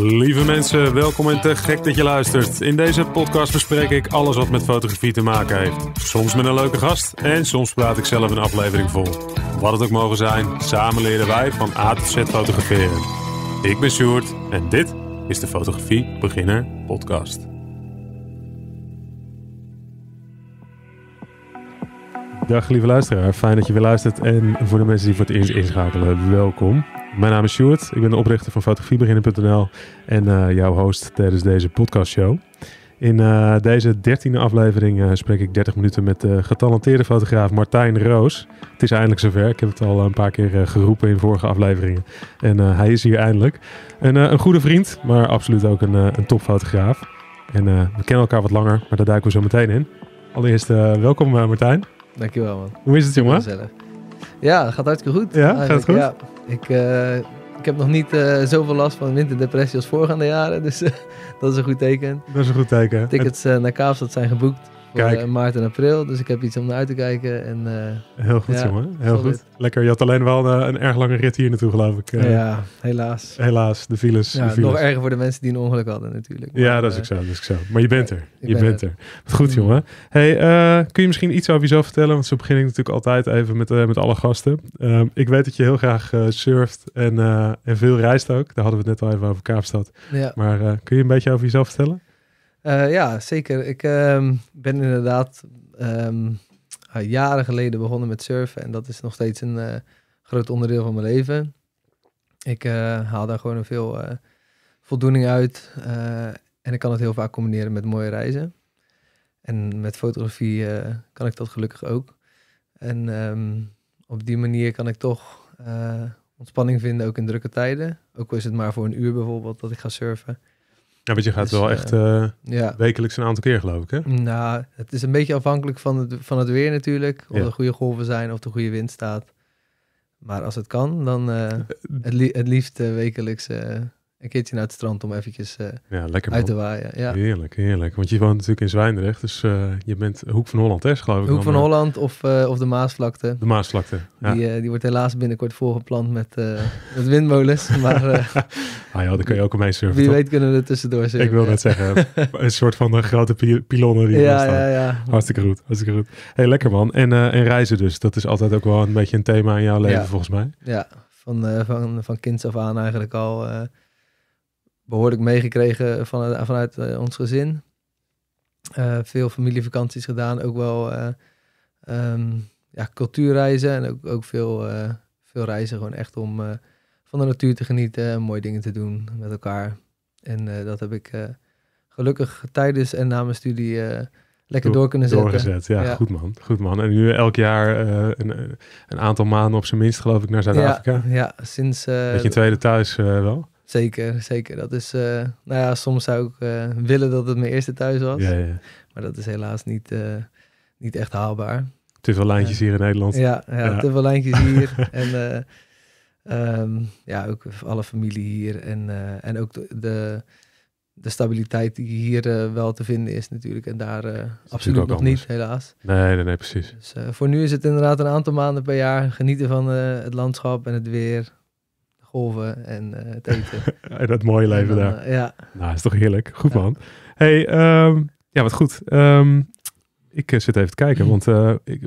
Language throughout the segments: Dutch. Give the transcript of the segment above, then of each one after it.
Lieve mensen, welkom in te gek dat je luistert. In deze podcast bespreek ik alles wat met fotografie te maken heeft. Soms met een leuke gast en soms praat ik zelf een aflevering vol. Wat het ook mogen zijn, samen leren wij van A tot Z fotograferen. Ik ben Sjoerd en dit is de Fotografie Beginner Podcast. Dag lieve luisteraar, fijn dat je weer luistert. En voor de mensen die voor het eerst inschakelen, welkom. Mijn naam is Stuart, ik ben de oprichter van fotografiebeginnen.nl en eh, jouw host tijdens deze podcastshow. In eh, deze dertiende aflevering eh, spreek ik 30 minuten met de getalenteerde fotograaf Martijn Roos. Het is eindelijk zover. Ik heb het al een paar keer geroepen in vorige afleveringen. En hij is hier eindelijk. een goede vriend, maar absoluut ook een, een topfotograaf. En we kennen elkaar wat langer, maar daar duiken we zo meteen in. Allereerst welkom Martijn. Dankjewel man. Hoe is het jongen? Ja, het gaat hartstikke goed. Ja, gaat goed? Ik, eh, ik heb nog niet uh, zoveel last van winterdepressie als voorgaande jaren. Dus eh, dat is een goed teken. Dat is een goed teken. Tickets naar Kaapstad zijn geboekt. Eh, Kijk. maart en april. Dus ik heb iets om naar uit te kijken. En, eh, Heel goed, jongen. Heel goed. Lekker. Je had alleen wel eh, een, erg lange rit hier naartoe, geloof ik. ja, helaas. Helaas, de files. Ja, Nog erger voor de mensen die een ongeluk hadden, natuurlijk. Maar, ja, dat is ook zo. Dat is ook zo. Maar je bent er. Je bent er. goed, mm. jongen. Hey, kun je misschien iets over jezelf vertellen? Want zo begin ik natuurlijk altijd even met, met alle gasten. Ehm, ik weet dat je heel graag surft en, en veel reist ook. Daar hadden we het net al even over Kaapstad. Ja. Maar kun je een beetje over jezelf vertellen? Eh, ja, zeker. Ik ehm, ben inderdaad ehm, ah, jaren geleden begonnen met surfen. En dat is nog steeds een eh, groot onderdeel van mijn leven. Ik eh, haal daar gewoon veel voldoening uit. en ik kan het heel vaak combineren met mooie reizen. En met fotografie kan ik dat gelukkig ook. En ehm, op die manier kan ik toch ontspanning vinden, ook in drukke tijden. Ook al is het maar voor een uur bijvoorbeeld dat ik ga surfen. Ja, want je gaat dus, wel eh, echt eh, wekelijks een aantal keer, geloof ik, hè? Nou, het is een beetje afhankelijk van het, van het weer natuurlijk. Of ja. er goede golven zijn, of de goede wind staat. Maar als het kan, dan eh, het, liefst wekelijks een keertje naar nou het strand om eventjes eh, ja, lekker, uit te waaien. Ja. Heerlijk, heerlijk. Want je woont natuurlijk in Zwijndrecht, dus eh, je bent Hoek van Holland, hè, geloof ik. Hoek van eh? Holland of, of de Maasvlakte. De Maasvlakte, ja. die, die, wordt helaas binnenkort volgeplant met, met windmolens, maar... ah ja, daar kun je ook omheen surfen, Wie weet kunnen we er tussendoor surfen. Ik wil net zeggen, een soort van grote pylonnen die ja, staan. Ja, Hartstikke goed, hartstikke goed. hey, lekker man. En, en reizen dus, dat is altijd ook wel een beetje een thema in jouw leven, volgens mij. Ja, van, van, van kinds af aan eigenlijk al behoorlijk meegekregen van, eh, vanuit eh, ons gezin. Eh, veel familievakanties gedaan, ook wel um, ja, cultuurreizen en ook, ook veel, veel reizen. Gewoon echt om van de natuur te genieten mooie dingen te doen met elkaar. En dat heb ik gelukkig tijdens en na mijn studie lekker door kunnen zetten. Doorgezet, ja, ja, Goed man, goed man. En nu elk jaar een, een, aantal maanden op zijn minst geloof ik naar Zuid-Afrika. Ja, ja, sinds... Uh, Beetje je tweede thuis wel? Zeker, zeker. Dat is, eh, nou ja, soms zou ik eh, willen dat het mijn eerste thuis was. Ja, ja. Maar dat is helaas niet, eh, niet echt haalbaar. Te veel lijntjes hier in Nederland. Ja, ja, te veel lijntjes hier. en ehm, ja, ook alle familie hier. En, en ook de, de, stabiliteit die hier wel te vinden is natuurlijk. En daar absoluut nog niet, helaas. Nee, nee, precies. Dus, voor nu is het inderdaad een aantal maanden per jaar genieten van het landschap en het weer golven en eh, het eten. en dat mooie leven daar. Eh, ja. Nou, is toch heerlijk. Goed man. Hey, ehm, ja, wat goed. Ehm, ik eh, zit even te kijken, want ik,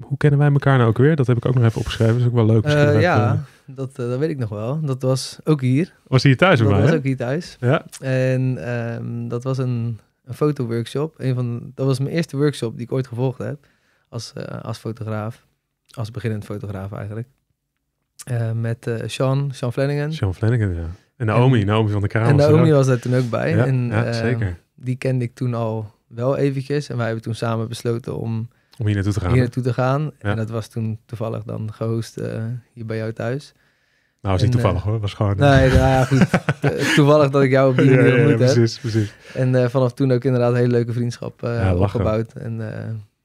hoe kennen wij elkaar nou ook weer? Dat heb ik ook nog even opgeschreven. Dat is ook wel leuk. ja, dat, dat weet ik nog wel. Dat was ook hier. Was hier thuis bij mij? Dat was ook hier thuis. Ja. En ehm, dat was een, een fotoworkshop. Een van, dat was mijn eerste workshop die ik ooit gevolgd heb. Als, als fotograaf. Als beginnend fotograaf eigenlijk. Eh, met eh, Sean, Sean Flanagan. Sean Flanagan, ja. En Naomi, Naomi van de Kamer. En Naomi was daar toen ook bij. Ja, en, ehm, zeker. Die kende ik toen al wel eventjes. En wij hebben toen samen besloten om... Om hier naartoe te gaan. naartoe te gaan. En dat was toen toevallig dan gehost eh, hier bij jou thuis. Nou, is niet toevallig hoor, was gewoon... Nee, nou ja, goed. toevallig dat ik jou op die manier ja, ja, precies, heb. precies. En vanaf toen ook inderdaad een hele leuke vriendschap uh, opgebouwd. En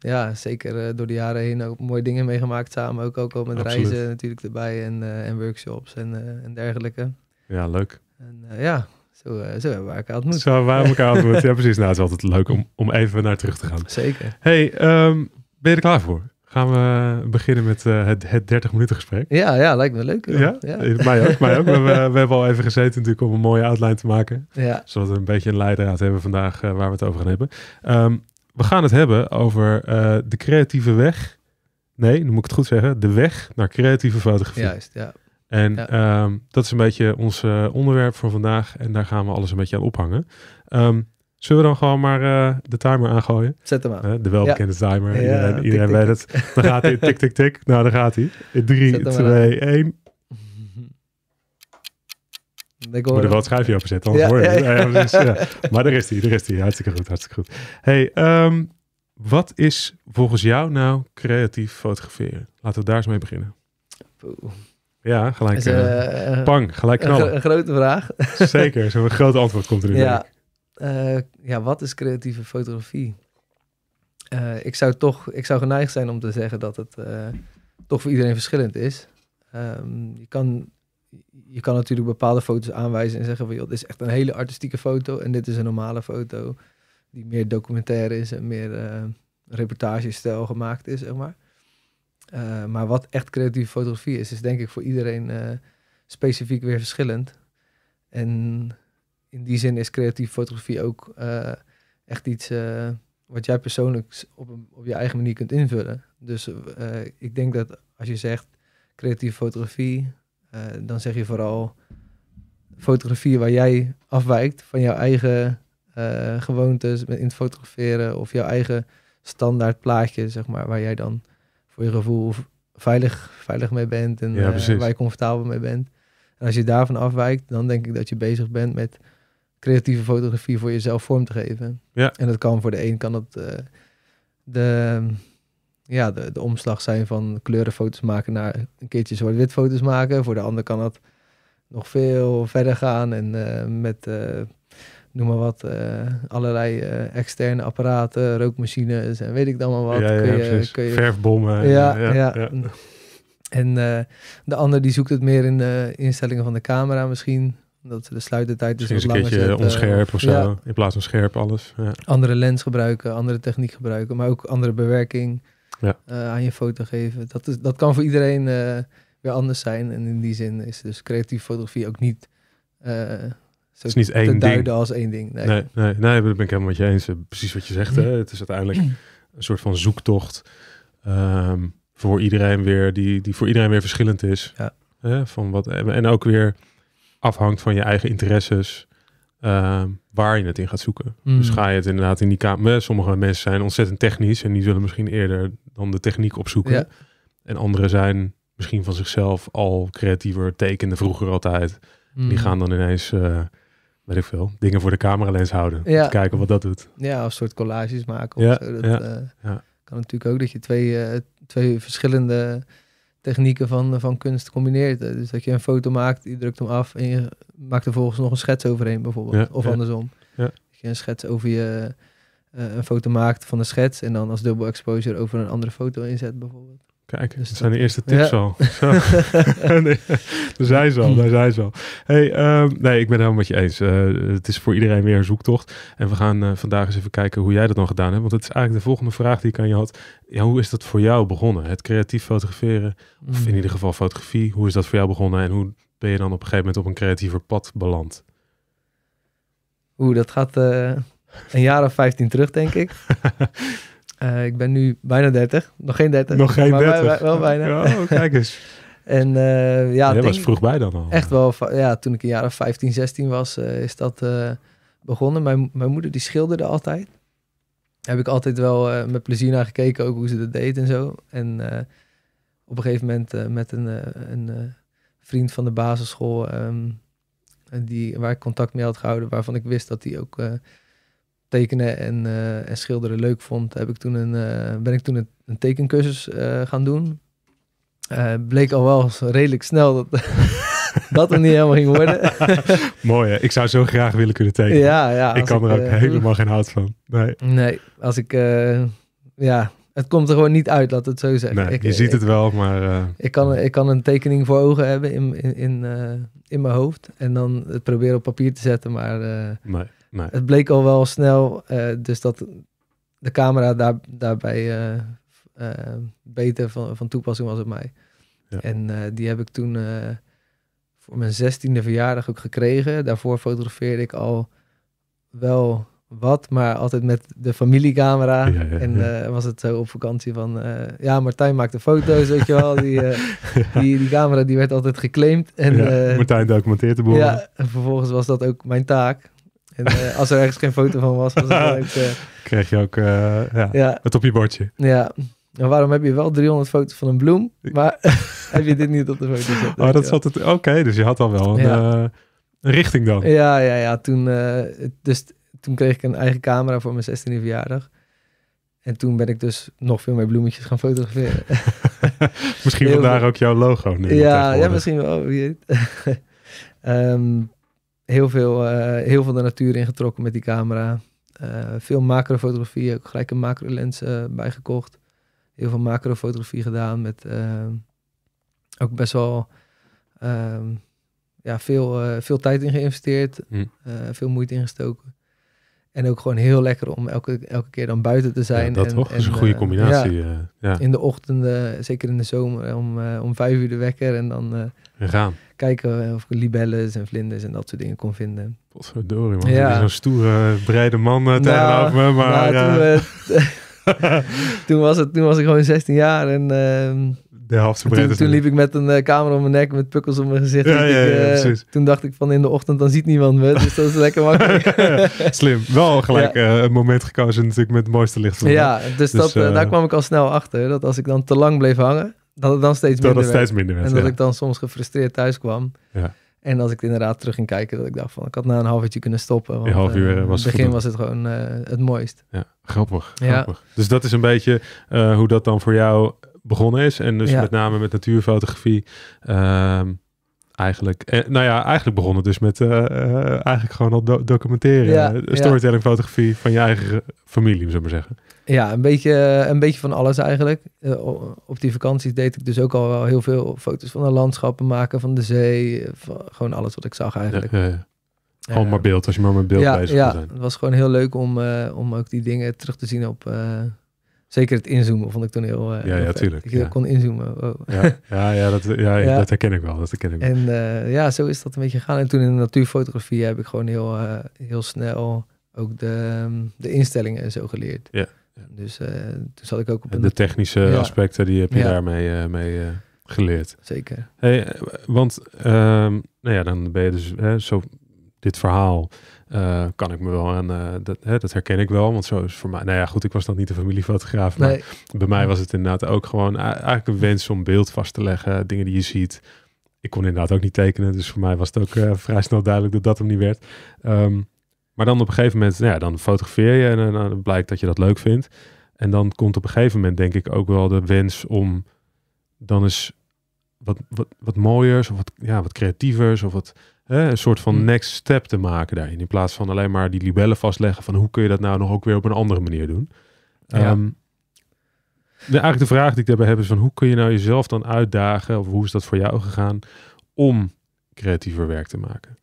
ja, zeker eh, door de jaren heen ook mooie dingen meegemaakt samen. Ook, ook al met reizen natuurlijk erbij en, eh, en workshops en, eh, en dergelijke. Ja, leuk. En, ja, zo, zo, hebben we elkaar ontmoet. Zo hebben we elkaar ontmoet. ja, precies. Nou, het is altijd leuk om, om even naar terug te gaan. Zeker. Hey, ehm, ben je er klaar voor? Gaan we beginnen met het, het 30 minuten gesprek? Ja, ja, lijkt me leuk. Ja? ja? Mij ook, mij ook. We, we, hebben al even gezeten natuurlijk om een mooie outline te maken. Ja. Zodat we een beetje een leidraad hebben vandaag waar we het over gaan hebben. Ehm, we gaan het hebben over eh, de creatieve weg. Nee, dan moet ik het goed zeggen. De weg naar creatieve fotografie. Juist, ja. En ehm, dat is een beetje ons eh, onderwerp voor vandaag. En daar gaan we alles een beetje aan ophangen. Ehm, zullen we dan gewoon maar eh, de timer aangooien? Zet hem aan. de welbekende timer. iedereen, weet het. Dan gaat hij tik, tik, tik. Nou, daar gaat hij. 3, 2, 1. Ik hoor moet er wel het schuifje op dus, ja, Maar daar is die, daar is die. Hartstikke goed, hartstikke goed. hey, ehm, wat is volgens jou nou creatief fotograferen? Laten we daar eens mee beginnen. Ja, gelijk. Is, bang, eh, eh, gelijk knallen. Een, grote vraag. Zeker, een groot antwoord komt erin. Ja, eh, ja, wat is creatieve fotografie? ik zou toch, ik zou geneigd zijn om te zeggen dat het toch voor iedereen verschillend is. Ehm, je kan je kan natuurlijk bepaalde foto's aanwijzen en zeggen van joh, dit is echt een hele artistieke foto en dit is een normale foto die meer documentaire is en meer uh, eh, reportagestijl gemaakt is, zeg maar. Eh, maar wat echt creatieve fotografie is, is denk ik voor iedereen eh, specifiek weer verschillend. En in die zin is creatieve fotografie ook echt iets wat jij persoonlijk op, op je eigen manier kunt invullen. Dus ik denk dat als je zegt creatieve fotografie, eh, dan zeg je vooral fotografie waar jij afwijkt van jouw eigen uh, gewoontes in het fotograferen of jouw eigen standaard plaatje, zeg maar, waar jij dan voor je gevoel veilig, veilig mee bent en eh, waar je comfortabel mee bent. En als je daarvan afwijkt, dan denk ik dat je bezig bent met creatieve fotografie voor jezelf vorm te geven. Ja. En dat kan voor de een kan dat de ja, de, de omslag zijn van kleurenfoto's maken naar een keertje zwart-wit foto's maken. Voor de ander kan dat nog veel verder gaan en eh, met, eh, noem maar wat, eh, allerlei externe apparaten, rookmachines en weet ik dan maar wat. kun je, kun je... Verfbommen. Ja, en, ja, ja. En de ander die zoekt het meer in de instellingen van de camera misschien. Dat de sluitertijd dus wat langer onscherp of zo, in plaats van scherp alles. Andere lens gebruiken, andere techniek gebruiken, maar ook andere bewerking ja. Eh, aan je foto geven. Dat, is, dat kan voor iedereen eh, weer anders zijn. En in die zin is dus creatieve fotografie ook niet, uh, is niet te één duiden ding. als één ding. Nee, nee, nee, nee dat ben ik helemaal met je eens. Precies wat je zegt. Hè? Het is uiteindelijk een soort van zoektocht ehm, voor iedereen weer, die, die voor iedereen weer verschillend is. Hè? Van wat, en ook weer afhangt van je eigen interesses. Ehm, waar je het in gaat zoeken. Dus mm. ga je het inderdaad in die kamer. Sommige mensen zijn ontzettend technisch en die zullen misschien eerder dan de techniek opzoeken. En anderen zijn misschien van zichzelf al creatiever, tekenen vroeger altijd. Die mm. gaan dan ineens, uh, weet ik veel, dingen voor de cameralens houden. Ja. kijken wat dat doet. Ja, een soort collages maken of ja. zo. Dat, eh, kan natuurlijk ook dat je twee, eh, twee verschillende technieken van, van kunst combineert. Dus dat je een foto maakt, je drukt hem af en je maakt er volgens nog een schets overheen bijvoorbeeld. of andersom. Ja. Dat je een schets over je, eh, een foto maakt van de schets en dan als dubbel exposure over een andere foto inzet bijvoorbeeld. Kijk, dus dat zijn de eerste tips ja. al. nee, daar zijn ze al, daar hmm. zijn ze al. Hey, ehm, nee, ik ben helemaal met je eens. Eh, het is voor iedereen weer zoektocht. En we gaan eh, vandaag eens even kijken hoe jij dat dan gedaan hebt. Want het is eigenlijk de volgende vraag die ik aan je had. Ja, hoe is dat voor jou begonnen? Het creatief fotograferen, of in hmm. ieder geval fotografie. Hoe is dat voor jou begonnen en hoe ben je dan op een gegeven moment op een creatiever pad beland? Oeh, dat gaat eh, een jaar of vijftien terug, denk ik. Eh, ik ben nu bijna 30. Nog geen 30. Nog geen 30. wel bijna. Oh, kijk eens. en uh, ja, dat was vroeg bij dan al. Echt wel, ja, toen ik een jaar of 15, 16 was, eh, is dat begonnen. Mijn, mijn moeder die schilderde altijd. Daar heb ik altijd wel met plezier naar gekeken, ook hoe ze dat deed en zo. En op een gegeven moment met een, een vriend van de basisschool, ehm, die, waar ik contact mee had gehouden, waarvan ik wist dat hij ook tekenen eh, en, schilderen leuk vond, heb ik toen een, eh, ben ik toen een, tekencursus eh, gaan doen. bleek al wel redelijk snel dat dat het niet helemaal ging worden. Mooi hè? ik zou zo graag willen kunnen tekenen. Ja, ja, ik kan er ook helemaal geen hout van. Nee, nee als ik... ja, het komt er gewoon niet uit, laat het zo zeggen. Nee, je ziet het wel, maar... Ik, kan, ik kan een tekening voor ogen hebben in, in, in, in mijn hoofd. En dan het proberen op papier te zetten, maar... Uh, nee. Het bleek al wel snel, eh, dus dat de camera daar, daarbij eh, eh, beter van, van toepassing was op mij. Ja. En die heb ik toen voor mijn zestiende verjaardag ook gekregen. Daarvoor fotografeerde ik al wel wat, maar altijd met de familiecamera. en was het zo op vakantie van, ja, Martijn maakte foto's, weet je wel. Die, die, die, camera die werd altijd geclaimd. En, Martijn documenteert de boel. Ja, en vervolgens was dat ook mijn taak. En eh, als er ergens geen foto van was, was het eh, Kreeg je ook eh, ja, ja, het op je bordje. Ja. En waarom heb je wel 300 foto's van een bloem, maar heb je dit niet op de foto gezet? Oh, dat zat het... Oké, dus je had al wel een, richting dan. Ja, ja, ja. Toen, dus, toen kreeg ik een eigen camera voor mijn 16e verjaardag. En toen ben ik dus nog veel meer bloemetjes gaan fotograferen. misschien vandaar ook jouw logo nu. Ja, ja misschien wel. Ehm, heel veel, eh, heel veel de natuur ingetrokken met die camera. Eh, veel macrofotografie, ook gelijk een macro bij eh, bijgekocht. Heel veel macrofotografie gedaan met ook best wel ehm, ja, veel, veel tijd in geïnvesteerd, hm. veel moeite ingestoken. En ook gewoon heel lekker om elke, elke keer dan buiten te zijn. dat toch? is een goede combinatie. ja, In de ochtenden, zeker in de zomer, om, om vijf uur de wekker en dan... gaan kijken eh, of ik libelles en vlinders en dat soort dingen kon vinden. Potverdorie man, ja. zo'n stoere, breide man eh, nou, tegenover Maar, nou, eh, toen, was het, toen was ik gewoon 16 jaar en... Ja, ehm, toen, toen, liep ik met een camera om mijn nek, met pukkels op mijn gezicht. Ja, dus ja, toen dacht ik van in de ochtend, dan ziet niemand me. Dus dat is lekker makkelijk. Slim. Wel gelijk een moment gekozen natuurlijk met mooiste licht. Ja, dus, dus, dat, daar kwam ik al snel achter. Dat als ik dan te lang bleef hangen, dat het dan steeds minder werd. En dat ik dan soms gefrustreerd thuis kwam. Ja. En als ik inderdaad terug ging kijken, dat ik dacht van, ik had na een half uurtje kunnen stoppen. Want, een half uur eh, was het begin was het gewoon eh, het mooist. Ja, grappig, grappig. Dus dat is een beetje eh, hoe dat dan voor jou begonnen is. En dus met name met natuurfotografie. Ehm, eigenlijk. eh, nou ja, eigenlijk begon het dus met eigenlijk gewoon al documenteren. storytelling, fotografie van je eigen familie, zou ik maar zeggen. Ja, een beetje, een beetje van alles eigenlijk. Eh, op die vakanties deed ik dus ook al wel heel veel foto's van de landschappen maken, van de zee. Eh, van, gewoon alles wat ik zag eigenlijk. Ja, ja. Gewoon eh, maar beeld, als je maar met beeld ja, bezig ja, zijn. Het was gewoon heel leuk om, om ook die dingen terug te zien op... zeker het inzoomen vond ik toen heel... Uh, ja, kon inzoomen. Ja, ja, ja, dat, ja, dat herken ik wel. Dat herken ik wel. En ja, zo is dat een beetje gegaan. En toen in de natuurfotografie heb ik gewoon heel, heel snel ook de, ehm, de instellingen en zo geleerd. Ja. Dus eh, toen zat ik ook op De technische aspecten, die heb je daarmee uh, mee, eh, geleerd. Zeker. Hey, want ehm, nou ja, dan ben je dus hè, zo dit verhaal kan ik me wel aan, dat, hè, dat, herken ik wel, want zo is voor mij, nou ja goed, ik was dan niet de familiefotograaf, maar bij mij was het inderdaad ook gewoon eigenlijk een wens om beeld vast te leggen, dingen die je ziet. Ik kon inderdaad ook niet tekenen, dus voor mij was het ook vrij snel duidelijk dat dat hem niet werd. Ehm, maar dan op een gegeven moment, nou ja, dan fotografeer je en eh, nou, dan, blijkt dat je dat leuk vindt. En dan komt op een gegeven moment denk ik ook wel de wens om dan eens wat, wat, wat mooiers of wat, ja, wat creatievers of wat, hè, een soort van mm. next step te maken daarin. In plaats van alleen maar die libellen vastleggen van hoe kun je dat nou nog ook weer op een andere manier doen. Ja. Ehm, de, eigenlijk de vraag die ik daarbij heb is van hoe kun je nou jezelf dan uitdagen of hoe is dat voor jou gegaan om creatiever werk te maken?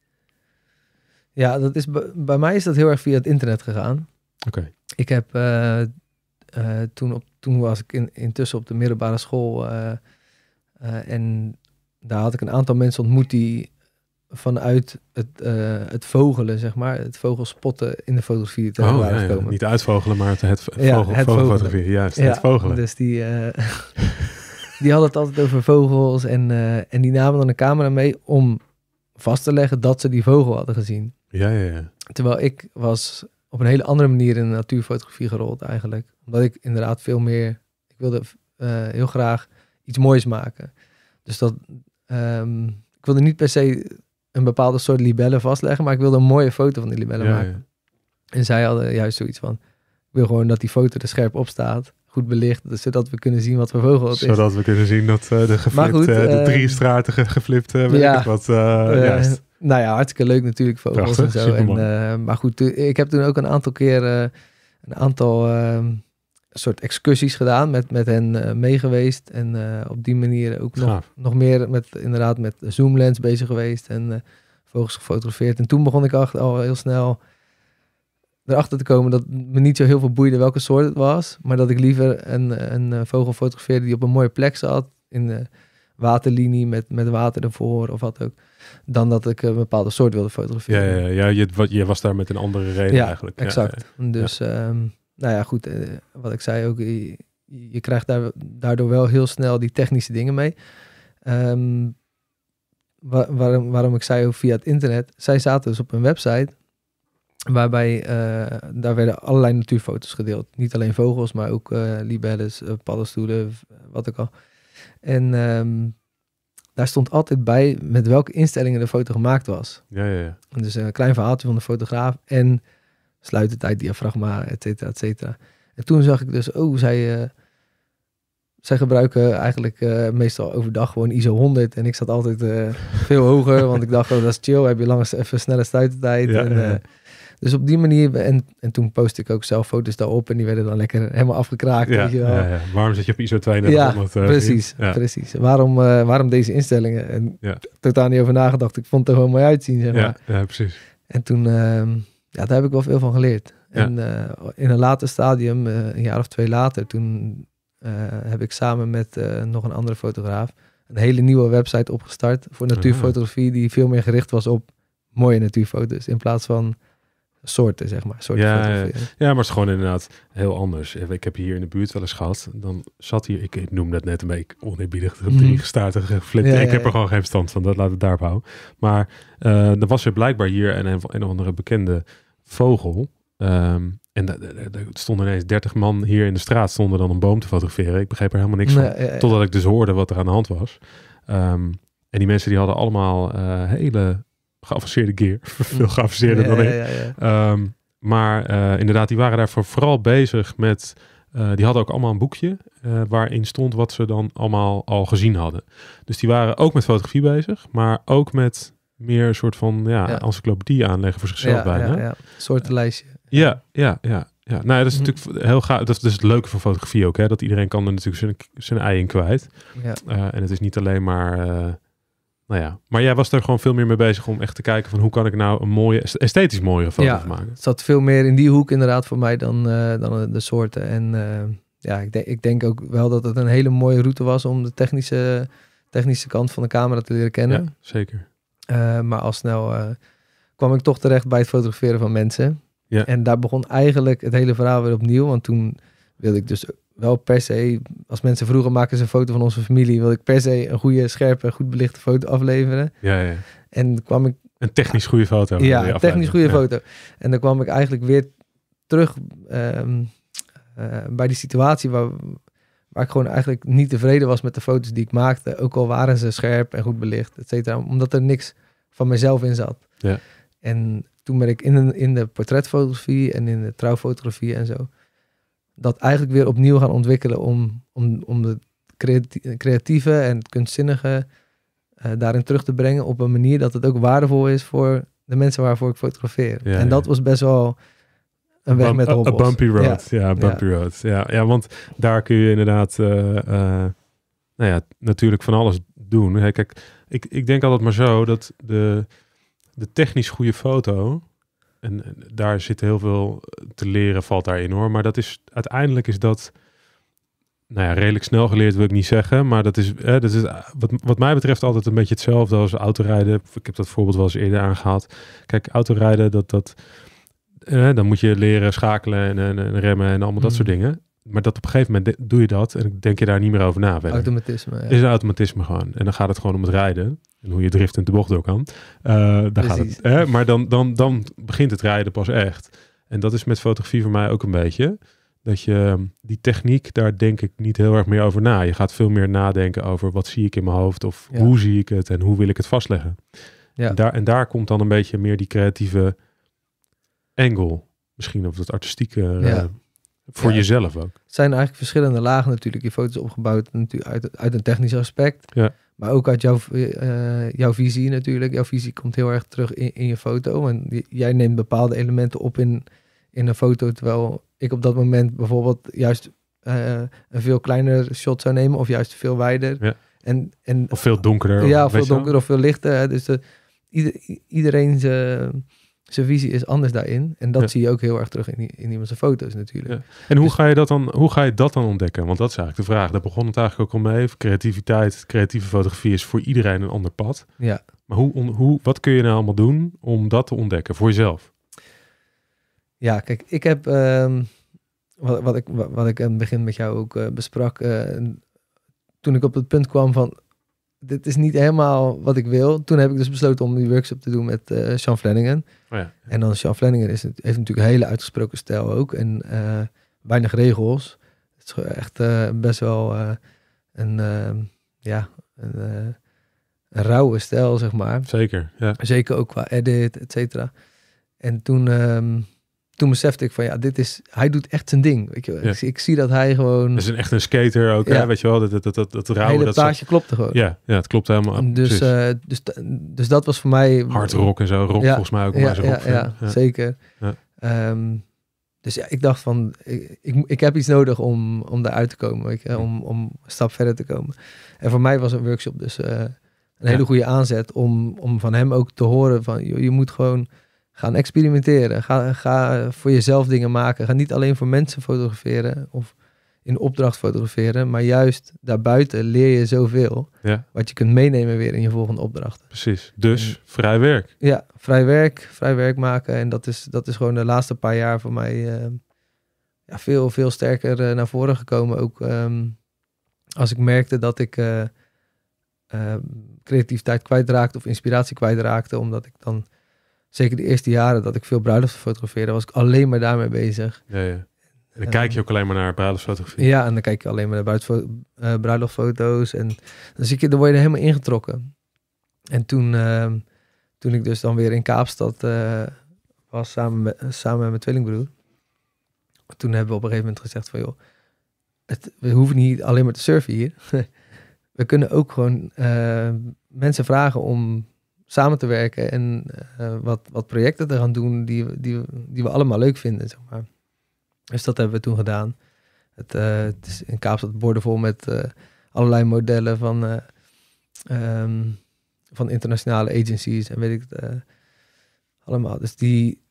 Ja, dat is, bij mij is dat heel erg via het internet gegaan. Oké. Ik heb eh, eh, toen, op, toen was ik in, intussen op de middelbare school. Eh, en daar had ik een aantal mensen ontmoet die vanuit het, het vogelen, zeg maar, het spotten in de fotografie te oh, gekomen. niet uitvogelen, maar het, het, vogel, ja, het vogelfotografie. Juist, ja, het vogelen. Dus die, die hadden het altijd over vogels en, en die namen dan een camera mee om vast te leggen dat ze die vogel hadden gezien. Ja, ja, ja. Terwijl ik was op een hele andere manier in de natuurfotografie gerold eigenlijk. Omdat ik inderdaad veel meer... Ik wilde eh, heel graag iets moois maken. Dus dat... Ehm, ik wilde niet per se een bepaalde soort libellen vastleggen, maar ik wilde een mooie foto van die libellen maken. En zij hadden juist zoiets van, ik wil gewoon dat die foto er scherp op staat, goed belicht, dus zodat we kunnen zien wat voor vogel het is. Zodat we kunnen zien dat eh, de geflipte, eh, de ehm, drie stratige geflipt, ja, wat, juist. Nou ja, hartstikke leuk natuurlijk vogels en zo. En, uh, maar goed, eh, ik heb toen ook een aantal keer eh, een aantal ehm, soort excursies gedaan met, met hen meegeweest. En op die manier ook nog, nog meer met inderdaad met zoomlens bezig geweest en vogels gefotografeerd. En toen begon ik al heel snel erachter te komen dat me niet zo heel veel boeide welke soort het was. Maar dat ik liever een, een vogel fotografeerde die op een mooie plek zat. In de waterlinie met, met water ervoor of wat ook dan dat ik eh, een bepaalde soort wilde fotograferen. Ja, ja, ja je, was daar met een andere reden eigenlijk. Exact. Ja, exact. Dus ehm, nou ja, goed, eh, wat ik zei ook, je, je, krijgt daardoor wel heel snel die technische dingen mee. Ehm, waarom, waarom ik zei ook via het internet, zij zaten dus op een website waarbij eh, daar werden allerlei natuurfoto's gedeeld. Niet alleen vogels, maar ook uh, paddenstoelen, wat ook al. En ehm, daar stond altijd bij met welke instellingen de foto gemaakt was. Ja, ja, ja. En dus eh, een klein verhaaltje van de fotograaf en sluitertijd, diafragma, et cetera, et cetera. En toen zag ik dus, oh, zij, eh, zij gebruiken eigenlijk eh, meestal overdag gewoon ISO 100. En ik zat altijd veel hoger, want ik dacht, oh, dat is chill. Heb je langs even snelle sluitertijd. en, ja. Dus op die manier, en, en toen postte ik ook zelf foto's daarop en die werden dan lekker helemaal afgekraakt. Ja, Ja, ja. Waarom zit je op ISO 2 eh, Ja, precies, precies. Waarom, eh, waarom deze instellingen? En totaal niet over nagedacht. Ik vond het er gewoon mooi uitzien, zeg maar. Ja, precies. En toen, ehm, ja, daar heb ik wel veel van geleerd. En eh, in een later stadium, een jaar of twee later, toen heb ik samen met nog een andere fotograaf een hele nieuwe website opgestart voor ah. natuurfotografie die veel meer gericht was op mooie natuurfoto's in plaats van soorten, zeg maar. Soorten ja, ja, maar het is gewoon inderdaad heel anders. Ik heb hier in de buurt wel eens gehad. Dan zat hier, ik, noem dat net een beetje oneerbiedig, mm. drie gestatige flip. ik heb er gewoon geen verstand van, dat laat het daarop Maar uh, er was er blijkbaar hier een, een, een andere bekende vogel. Ehm, en er stonden ineens 30 man hier in de straat, stonden dan een boom te fotograferen. Ik begreep er helemaal niks van. Totdat ik dus hoorde wat er aan de hand was. Ehm, en die mensen die hadden allemaal eh, hele geavanceerde gear. Veel hm. geavanceerder dan ik. Ehm, maar eh, inderdaad, die waren daarvoor vooral bezig met. Eh, die hadden ook allemaal een boekje eh, waarin stond wat ze dan allemaal al gezien hadden. Dus die waren ook met fotografie bezig, maar ook met meer een soort van ja, encyclopedie aanleggen voor zichzelf bijna. Ja, lijstje. Ja, ja, ja. ja. nou, dat is hm. natuurlijk heel gaaf. Dat is het leuke van fotografie ook, hè? dat iedereen kan er natuurlijk zijn, zijn ei in kwijt. en het is niet alleen maar nou ja, maar jij was er gewoon veel meer mee bezig om echt te kijken van hoe kan ik nou een mooie, esthetisch mooie foto maken. Het zat veel meer in die hoek inderdaad voor mij dan, eh, dan de soorten. En eh, ja, ik, ik, denk ook wel dat het een hele mooie route was om de technische, technische kant van de camera te leren kennen. Ja, zeker. Eh, maar al snel kwam ik toch terecht bij het fotograferen van mensen. En daar begon eigenlijk het hele verhaal weer opnieuw, want toen wilde ik dus wel per se, als mensen vroegen maken ze een foto van onze familie, wil ik per se een goede, scherpe, goed belichte foto afleveren. Ja, ja. En kwam ik... Een technisch goede foto. Ja, een technisch goede foto. En dan kwam ik eigenlijk weer terug ehm, eh, bij die situatie waar, waar ik gewoon eigenlijk niet tevreden was met de foto's die ik maakte. Ook al waren ze scherp en goed belicht, et cetera. Omdat er niks van mezelf in zat. Ja. En toen ben ik in in de portretfotografie en in de trouwfotografie en zo dat eigenlijk weer opnieuw gaan ontwikkelen om, om, om de creatieve en kunstzinnige eh, daarin terug te brengen op een manier dat het ook waardevol is voor de mensen waarvoor ik fotografeer. en dat was best wel een weg met hobbels. Een bumpy road, ja, bumpy road. Ja, ja, want daar kun je inderdaad, eh, eh, nou ja, natuurlijk van alles doen. kijk, ik, ik denk altijd maar zo dat de, de technisch goede foto, en, daar zit heel veel te leren, valt daarin hoor. Maar dat is, uiteindelijk is dat, nou ja, redelijk snel geleerd wil ik niet zeggen. Maar dat is, dat is wat, wat mij betreft altijd een beetje hetzelfde als autorijden. Ik heb dat voorbeeld wel eens eerder aangehaald. Kijk, autorijden, dat, dat, dan moet je leren schakelen en, en, remmen en allemaal dat mm. soort dingen maar dat op een gegeven moment doe je dat en denk je daar niet meer over na. Automatisme. Is een automatisme gewoon. En dan gaat het gewoon om het rijden. En hoe je driftend de bocht door kan. Eh, daar gaat het. Hè? Maar dan, dan, dan begint het rijden pas echt. En dat is met fotografie voor mij ook een beetje. Dat je ehm, die techniek, daar denk ik niet heel erg meer over na. Je gaat veel meer nadenken over wat zie ik in mijn hoofd. Of hoe zie ik het en hoe wil ik het vastleggen. Ja. En, daar, en daar komt dan een beetje meer die creatieve angle. Misschien of dat artistieke. Eh, ja. Voor jezelf ook. Het zijn eigenlijk verschillende lagen natuurlijk. Je foto's opgebouwd uit, uit een technisch aspect. Ja. Maar ook uit jouw, eh, jouw visie natuurlijk. Jouw visie komt heel erg terug in, in je foto. En jij neemt bepaalde elementen op in, in een foto. Terwijl ik op dat moment bijvoorbeeld juist eh, een veel kleiner shot zou nemen. Of juist veel wijder. Ja. En, en, of veel donkerder. Ja, of veel donkerder of veel lichter. Dus eh, de, iedereen zijn zijn visie is anders daarin. En dat zie je ook heel erg terug in, in iemand zijn foto's natuurlijk. En hoe, dus- ga je dat dan, hoe ga je dat dan ontdekken? Want dat is eigenlijk de vraag. Daar begon het eigenlijk ook al mee. Creativiteit, creatieve fotografie is voor iedereen een ander pad. Ja. Maar hoe, hoe, wat kun je nou allemaal doen om dat te ontdekken voor jezelf? Ja, kijk, ik heb... Ehm, wat, wat, ik, wat, ik in het begin met jou ook eh, besprak... Eh, toen ik op het punt kwam van dit is niet helemaal wat ik wil. Toen heb ik dus besloten om die workshop te doen met uh, Sean Flanagan. Oh ja. En dan Sean Flanagan is, heeft natuurlijk een hele uitgesproken stijl ook. En eh, weinig regels. Het is echt eh, best wel een, ja, een, rauwe stijl, zeg maar. Zeker, ja. Zeker ook qua edit, et cetera. En toen... Ehm, toen besefte ik van ja, dit is, hij doet echt zijn ding. Weet je Ik, zie dat hij gewoon. Dat is een echt een skater ook, ja. hè, weet je wel, dat, dat, dat, dat, dat rauwe. Hele dat klopte gewoon. Ja, ja, het klopt helemaal. Dus, eh, dus, dus dat was voor mij. Hard rock en zo, rock volgens mij ook. Ja, zo. ja, zeker. Ehm, dus ja, ik dacht van, ik, ik, ik, heb iets nodig om, om daaruit te komen, om, om een stap verder te komen. En voor mij was een workshop dus eh, een hele goede aanzet om, om van hem ook te horen van, je, je moet gewoon Gaan experimenteren. Ga, ga voor jezelf dingen maken. Ga niet alleen voor mensen fotograferen of in opdracht fotograferen. Maar juist daarbuiten leer je zoveel. Ja. Wat je kunt meenemen weer in je volgende opdrachten. Precies. Dus vrij werk. Ja, vrij werk. Vrij werk maken. En dat is, dat is gewoon de laatste paar jaar voor mij eh, ja, veel, veel sterker eh, naar voren gekomen. Ook ehm, als ik merkte dat ik uh, creativiteit kwijtraakte of inspiratie kwijtraakte. Omdat ik dan zeker de eerste jaren dat ik veel bruiloften fotografeerde, was ik alleen maar daarmee bezig. Ja, ja. En dan ehm, kijk je ook alleen maar naar bruiloftsfotografie. Ja, en dan kijk je alleen maar naar uh, bruiloftfoto's. En dan, zie ik, dan word je er helemaal ingetrokken. En toen, ehm, toen ik dus dan weer in Kaapstad eh, was samen met, samen met mijn tweelingbroer. Toen hebben we op een gegeven moment gezegd van joh, het, we hoeven niet alleen maar te surfen hier. we kunnen ook gewoon eh, mensen vragen om samen te werken en eh, wat, wat projecten te gaan doen die, die, die we allemaal leuk vinden. Zeg maar. Dus dat hebben we toen gedaan. Het, uh, het is in Kaapstad vol met eh, allerlei modellen van, ehm, van internationale agencies en weet ik het allemaal. Dus die,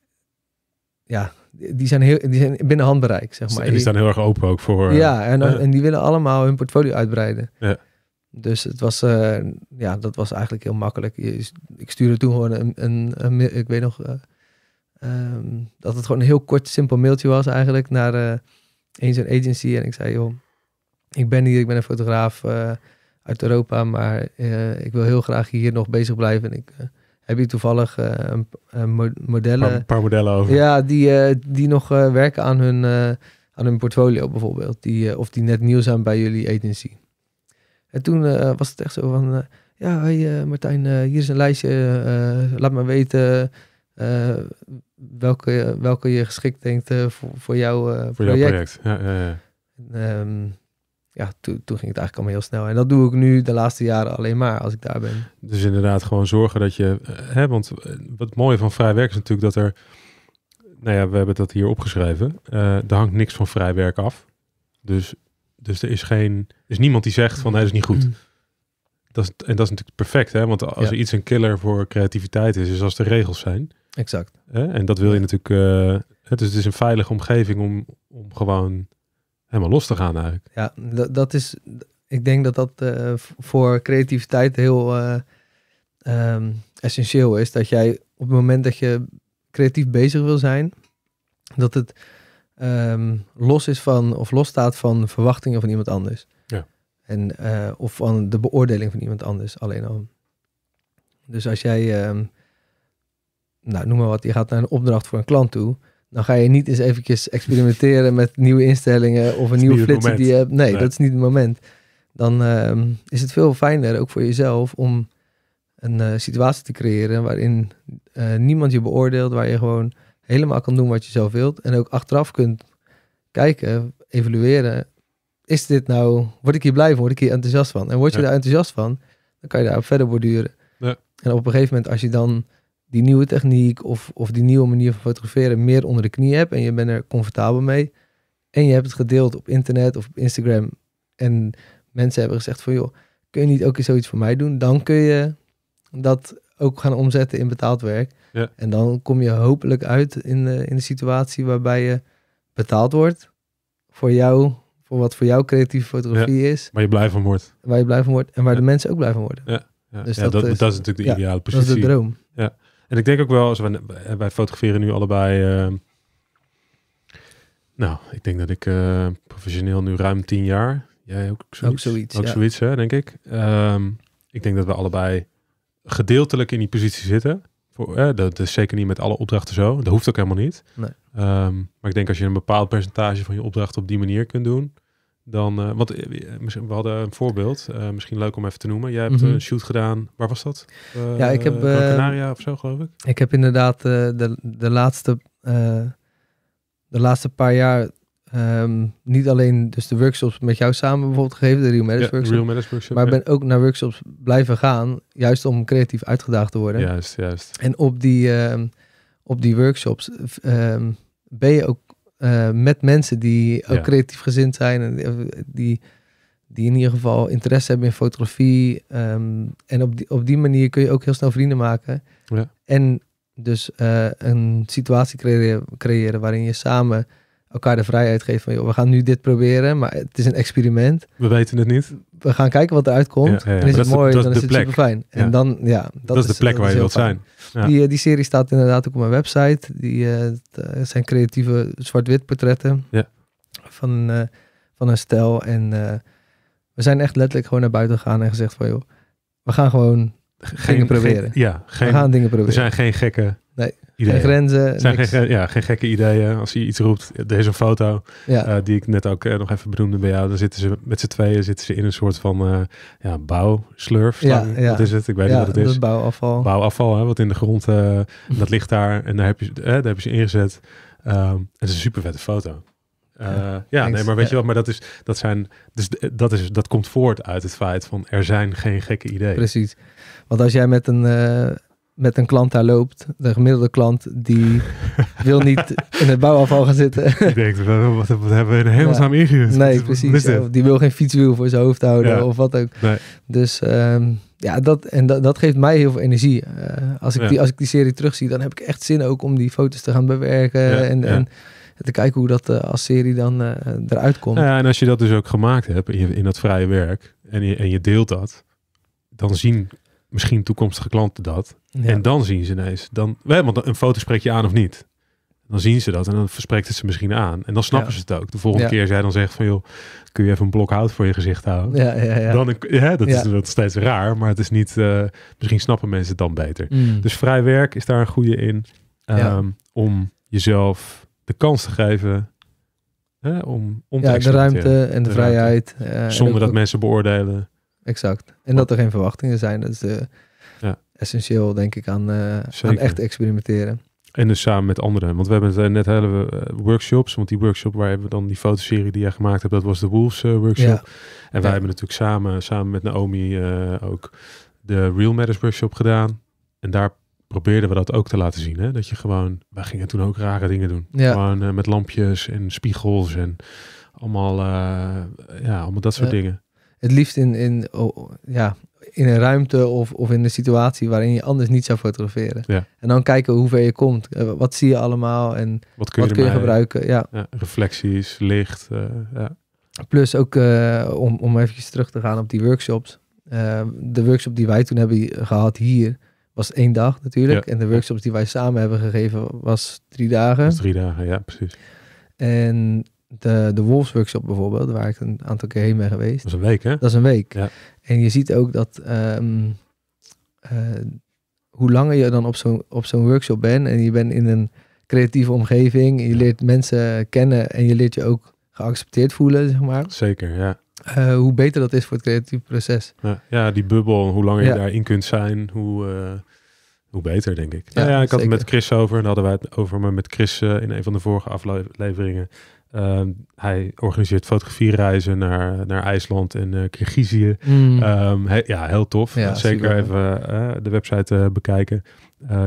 ja, die zijn, heel, die zijn binnen handbereik, zeg dus maar. En die staan heel erg open ook voor... Ja, en, en die willen allemaal hun portfolio uitbreiden. Ja dus het was, eh, ja, dat was eigenlijk heel makkelijk. ik stuurde toen gewoon een, een, ik weet nog, eh, ehm, dat het gewoon een heel kort, simpel mailtje was eigenlijk naar uh, een zo'n agency. En ik zei, joh, ik ben hier, ik ben een fotograaf uit Europa, maar ik wil heel graag hier nog bezig blijven. En ik heb hier toevallig een, een, modellen. Een paar, modellen over. Ja, die, die nog werken aan hun, aan hun portfolio bijvoorbeeld. Die, of die net nieuw zijn bij jullie agency. En toen eh, was het echt zo van, eh, ja, hey, eh, Martijn, hier is een lijstje. laat me weten welke, welke je geschikt denkt voor, voor, jouw project. Voor jouw project, ja. ja, ja. Ehm, ja, toen, toen ging het eigenlijk allemaal heel snel. En dat doe ik nu de laatste jaren alleen maar als ik daar ben. Dus inderdaad, gewoon zorgen dat je. Hè, want wat mooie van vrij werk is natuurlijk dat er. Nou ja, we hebben dat hier opgeschreven. Uh, er hangt niks van vrij werk af. Dus dus er is, geen, is niemand die zegt van nee, dat is niet goed. Mm. Dat en dat is natuurlijk perfect, hè? want als er iets een killer voor creativiteit is, is als er regels zijn. Exact. Hè? En dat wil je natuurlijk. Eh, dus het is een veilige omgeving om, om gewoon helemaal los te gaan eigenlijk. Ja, dat is. Ik denk dat dat eh, voor creativiteit heel eh, ehm, essentieel is. Dat jij op het moment dat je creatief bezig wil zijn, dat het Ehm, los is van, of losstaat van verwachtingen van iemand anders. Ja. En, eh, of van de beoordeling van iemand anders alleen al. Dus als jij, ehm, nou noem maar wat, je gaat naar een opdracht voor een klant toe dan ga je niet eens eventjes experimenteren met nieuwe instellingen of een nieuwe flits die je hebt. Nee, dat is niet het moment. Dan ehm, is het veel fijner, ook voor jezelf, om een eh, situatie te creëren waarin eh, niemand je beoordeelt, waar je gewoon helemaal kan doen wat je zelf wilt. En ook achteraf kunt kijken, evalueren. Is dit nou, word ik hier blij van? Word ik hier enthousiast van? En word je daar enthousiast van, dan kan je daar verder borduren. Ja. En op een gegeven moment, als je dan die nieuwe techniek of, of die nieuwe manier van fotograferen meer onder de knie hebt en je bent er comfortabel mee en je hebt het gedeeld op internet of op Instagram en mensen hebben gezegd van joh, kun je niet ook eens zoiets voor mij doen? Dan kun je dat ook gaan omzetten in betaald werk. En dan kom je hopelijk uit in de, in de situatie waarbij je betaald wordt voor jou, voor wat voor jou creatieve fotografie is. Waar je blij van wordt. Waar je blij wordt en waar de mensen ook blij van worden. Ja, Dus dat, dat, is, natuurlijk de ideale positie. Dat is de droom. Ja. En ik denk ook wel, als wij, wij fotograferen nu allebei. Ehm, nou, ik denk dat ik eh, professioneel nu ruim tien jaar. Jij ook zoiets? Ook zoiets, hè, denk ik. Ehm, ik denk dat we allebei gedeeltelijk in die positie zitten. Voor, dat is zeker niet met alle opdrachten zo. Dat hoeft ook helemaal niet. Nee. Ehm, maar ik denk als je een bepaald percentage van je opdrachten op die manier kunt doen, dan, eh, want eh, eh, we hadden een voorbeeld, misschien leuk om even te noemen. Jij hebt mhm. een shoot gedaan, waar was dat? ja, ik heb... Canaria of zo, geloof ik? Ik heb inderdaad de, de, laatste, de laatste paar jaar Ehm, niet alleen dus de workshops met jou samen bijvoorbeeld gegeven, de Real Matters workshops, maar ben ook naar workshops blijven gaan, juist om creatief uitgedaagd te worden. Juist, juist. En op die, ehm, op die workshops ehm, ben je ook eh, met mensen die ook creatief gezind zijn en eh, die, die in ieder geval interesse hebben in fotografie. en op die, op die manier kun je ook heel snel vrienden maken. En dus eh, een situatie creëren, creëren waarin je samen elkaar de vrijheid geven van, joh, we gaan nu dit proberen, maar het is een experiment. We weten het niet. We gaan kijken wat eruit komt. En is het mooi, dan is het super fijn. En dan, ja, dat, dat is de plek waar je wilt zijn. Die, eh, die serie staat inderdaad ook op mijn website. Die eh, eh, zijn creatieve zwart-wit portretten van, van een stel. En we zijn echt letterlijk gewoon naar buiten gegaan en gezegd van, joh, we gaan gewoon geen, dingen proberen. ja, geen, we gaan dingen proberen. Er zijn geen gekke Nee, geen grenzen. Zijn Geen, ja, geen gekke ideeën. Als hij iets roept, deze foto ja. Eh, die ik net ook eh, nog even benoemde bij jou. Dan zitten ze met z'n tweeën zitten ze in een soort van uh, ja, bouwslurf. Ja, ja. Wat is het? Ik weet niet wat het is. bouwafval. Bouwafval, hè, wat in de grond. dat ligt daar en daar heb je, daar heb je ze ingezet. Ehm, het is een super vette foto. ja, nee, maar weet je wat, maar dat, is, dat, zijn, dus dat, is, dat komt voort uit het feit van er zijn geen gekke ideeën. Precies. Want als jij met een, met een klant daar loopt, de gemiddelde klant, die wil niet in het bouwafval gaan zitten. Die denkt, wat, wat hebben we in hemelsnaam ja. Nee, precies. die wil geen fietswiel voor zijn hoofd houden of wat ook. Nee. Dus ehm, ja, dat, en dat, geeft mij heel veel energie. Eh, als, ik die, als ik die serie terugzie, dan heb ik echt zin ook om die foto's te gaan bewerken. en, en te kijken hoe dat eh, als serie dan eh, eruit komt. Nou ja, en als je dat dus ook gemaakt hebt in, je, in dat vrije werk en en je deelt dat, dan zien misschien toekomstige klanten dat. En dan zien ze ineens. Dan, want een foto spreek je aan of niet. Dan zien ze dat en dan verspreidt het ze misschien aan. En dan snappen ze het ook. De volgende keer zij dan zegt van joh, kun je even een blok hout voor je gezicht houden? Ja, Dan, hè, dat, is, dat steeds raar, maar het is niet, eh, misschien snappen mensen het dan beter. Mm. Dus vrij werk is daar een goede in. Ehm, om jezelf de kans te geven hè, om, om te de ruimte en de, vrijheid. Eh, zonder dat mensen beoordelen exact. En dat er geen verwachtingen zijn. Dat is eh, ja. essentieel, denk ik, aan, eh, aan echt experimenteren. En dus samen met anderen. Want we hebben eh, net hele workshops. Want die workshop waar hebben we dan die fotoserie die jij gemaakt hebt, dat was de Wolves uh, workshop. En wij hebben natuurlijk samen, samen met Naomi ook de Real Matters workshop gedaan. En daar probeerden we dat ook te laten zien. Hè? Dat je gewoon, wij gingen toen ook rare dingen doen. Ja. Gewoon met lampjes en spiegels en allemaal, ja, allemaal dat soort dingen het liefst in, in, oh, ja, in een ruimte of, of in een situatie waarin je anders niet zou fotograferen. Ja. En dan kijken hoe ver je komt. Eh, wat zie je allemaal en wat kun je, gebruiken? Ja. reflecties, licht. Eh, ja. Plus ook eh, om, om eventjes terug te gaan op die workshops. de workshop die wij toen hebben gehad hier was één dag natuurlijk. En de workshops die wij samen hebben gegeven was drie dagen. drie dagen, ja, precies. En de, de wolfsworkshop Workshop bijvoorbeeld, waar ik een aantal keer heen ben geweest. Dat is een week, hè? Dat is een week. Ja. En je ziet ook dat ehm, eh, hoe langer je dan op zo'n op zo'n workshop bent en je bent in een creatieve omgeving, je leert mensen kennen en je leert je ook geaccepteerd voelen, zeg maar. Zeker, ja. Eh, hoe beter dat is voor het creatieve proces. Ja, ja die bubbel, hoe langer je daarin kunt zijn, hoe, eh, hoe beter, denk ik. Ja, nou ik had het met Chris over en hadden wij het over me met Chris in een van de vorige afleveringen. Ehm, hij organiseert fotografiereizen naar, naar IJsland en uh, ja, heel tof. Zeker even eh, de website eh, bekijken.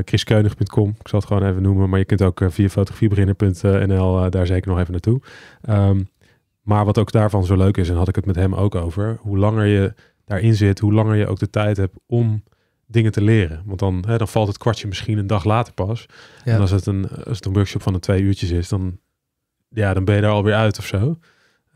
chriskeunig.com, ik zal het gewoon even noemen. Maar je kunt ook via fotografiebeginner.nl daar zeker nog even naartoe. Ehm, maar wat ook daarvan zo leuk is, en had ik het met hem ook over, hoe langer je daarin zit, hoe langer je ook de tijd hebt om dingen te leren. Want dan, hè, dan valt het kwartje misschien een dag later pas. En als het, een, als het een workshop van een twee uurtjes is, dan ja, dan ben je daar alweer uit of zo.